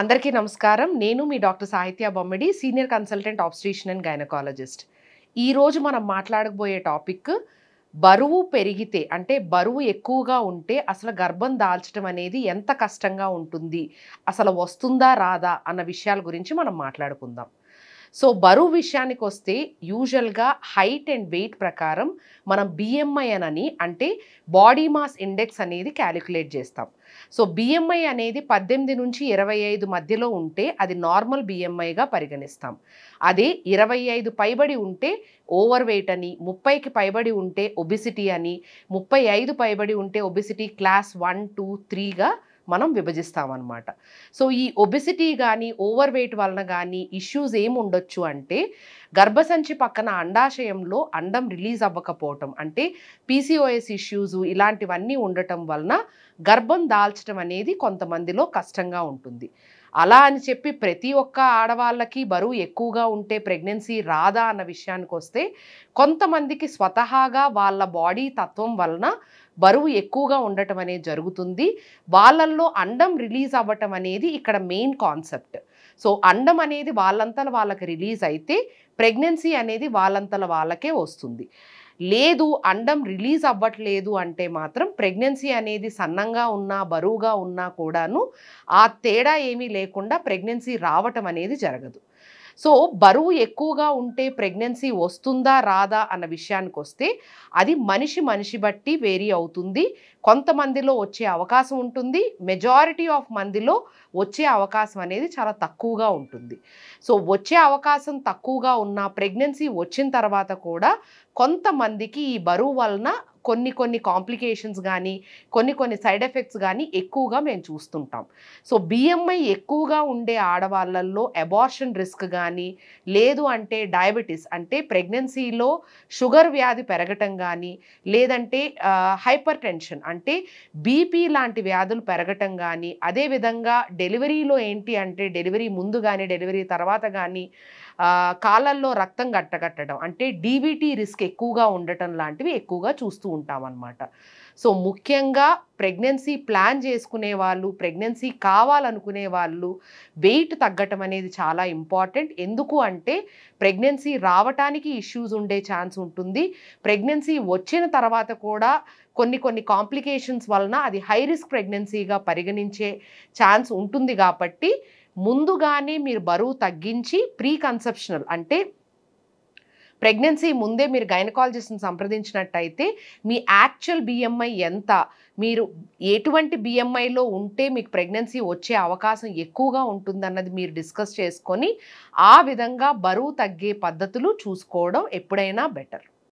అందరికీ నమస్కారం నేను మీ doctor Sahithya Bommidi senior consultant obstetrician and gynaecologist ఈరోజు మనం మాట్లాడబోయే టాపిక్ బరువు పెరిగితే అంటే బరువు ఎక్కువగా ఉంటే అసలు గర్భం దాల్చడం అనేది ఎంత కష్టంగా ఉంటుంది అసలు వస్తుందా రాదా అన్న విషయాల గురించి మనం మాట్లాడుకుందాం సో బరువు విషయానికి వస్తే యూజువల్గా హైట్ అండ్ వెయిట్ ప్రకారం మనం బిఎంఐ అని అంటే బాడీ మాస్ ఇండెక్స్ అనేది క్యాలిక్యులేట్ చేస్తాం సో బిఎంఐ అనేది పద్దెనిమిది నుంచి ఇరవై ఐదు మధ్యలో ఉంటే అది నార్మల్ బిఎంఐగా పరిగణిస్తాం అదే ఇరవై ఐదు పైబడి ఉంటే ఓవర్ వెయిట్ అని ముప్పైకి పైబడి ఉంటే ఒబిసిటీ అని ముప్పై ఐదు పైబడి ఉంటే ఒబిసిటీ క్లాస్ వన్ టూ త్రీగా మనం విభజిస్తామన్నమాట సో ఈ ఒబెసిటీ కానీ ఓవర్ వెయిట్ వలన కానీ ఇష్యూస్ ఏమి ఉండొచ్చు అంటే గర్భసంచి పక్కన అండాశయంలో అండం రిలీజ్ అవ్వకపోవటం అంటే పీసీఓఎస్ ఇష్యూస్ ఇలాంటివన్నీ ఉండటం వలన గర్భం దాల్చడం అనేది కొంతమందిలో కష్టంగా ఉంటుంది అలా అని చెప్పి ప్రతి ఒక్క ఆడవాళ్ళకి బరువు ఎక్కువగా ఉంటే ప్రెగ్నెన్సీ రాదా అన్న విషయానికి వస్తే కొంతమందికి స్వతహాగా వాళ్ళ బాడీ తత్వం వలన బరువు ఎక్కువగా ఉండటం అనేది జరుగుతుంది వాళ్ళల్లో అండం రిలీజ్ అవ్వటం అనేది ఇక్కడ మెయిన్ కాన్సెప్ట్ సో అండం అనేది వాళ్ళంతల వాళ్ళకి రిలీజ్ అయితే ప్రెగ్నెన్సీ అనేది వాళ్ళంతల వాళ్ళకే వస్తుంది లేదు అండం రిలీజ్ అవ్వట్లేదు అంటే మాత్రం ప్రెగ్నెన్సీ అనేది సన్నంగా ఉన్నా బరువుగా ఉన్నా కూడాను ఆ తేడా ఏమీ లేకుండా ప్రెగ్నెన్సీ రావటం అనేది జరగదు సో బరువు ఎక్కువగా ఉంటే ప్రెగ్నెన్సీ వస్తుందా రాదా అన్న విషయానికి వస్తే అది మనిషి మనిషి బట్టి వేరీ అవుతుంది కొంతమందిలో వచ్చే అవకాశం ఉంటుంది మెజారిటీ ఆఫ్ మందిలో వచ్చే అవకాశం అనేది చాలా తక్కువగా ఉంటుంది సో వచ్చే అవకాశం తక్కువగా ఉన్న ప్రెగ్నెన్సీ వచ్చిన తర్వాత కూడా కొంతమందికి ఈ బరువు వలన కొన్ని కొన్ని కాంప్లికేషన్స్ కానీ కొన్ని కొన్ని సైడ్ ఎఫెక్ట్స్ కానీ ఎక్కువగా మేము చూస్తుంటాం సో బిఎంఐ ఎక్కువగా ఉండే ఆడవాళ్ళల్లో అబార్షన్ రిస్క్ కానీ లేదు అంటే డయాబెటీస్ అంటే ప్రెగ్నెన్సీలో షుగర్ వ్యాధి పెరగటం కానీ లేదంటే హైపర్ టెన్షన్ అంటే బీపీ లాంటి వ్యాధులు పెరగటం కానీ అదేవిధంగా డెలివరీలో ఏంటి అంటే డెలివరీ ముందు కానీ డెలివరీ తర్వాత కానీ కాలంలో రక్తం గట్టగట్టడం అంటే డీబీటీ రిస్క్ ఎక్కువగా ఉండటం లాంటివి ఎక్కువగా చూస్తూ ఉంటామన్నమాట సో ముఖ్యంగా ప్రెగ్నెన్సీ ప్లాన్ చేసుకునే వాళ్ళు ప్రెగ్నెన్సీ కావాలనుకునే వాళ్ళు వెయిట్ తగ్గటం అనేది చాలా ఇంపార్టెంట్ ఎందుకు అంటే ప్రెగ్నెన్సీ రావటానికి ఇష్యూస్ ఉండే ఛాన్స్ ఉంటుంది ప్రెగ్నెన్సీ వచ్చిన తర్వాత కూడా కొన్ని కొన్ని కాంప్లికేషన్స్ వలన అది హై రిస్క్ ప్రెగ్నెన్సీగా పరిగణించే ఛాన్స్ ఉంటుంది కాబట్టి ముందుగానే మీరు బరువు తగ్గించి ప్రీ కన్సెప్షనల్ అంటే ప్రెగ్నెన్సీ ముందే మీరు గైనకాలజిస్ట్ని సంప్రదించినట్టయితే మీ యాక్చువల్ బిఎంఐ ఎంత మీరు ఎటువంటి బిఎంఐలో ఉంటే మీకు ప్రెగ్నెన్సీ వచ్చే అవకాశం ఎక్కువగా ఉంటుందన్నది మీరు డిస్కస్ చేసుకొని ఆ విధంగా బరువు తగ్గే పద్ధతులు చూసుకోవడం ఎప్పుడైనా బెటర్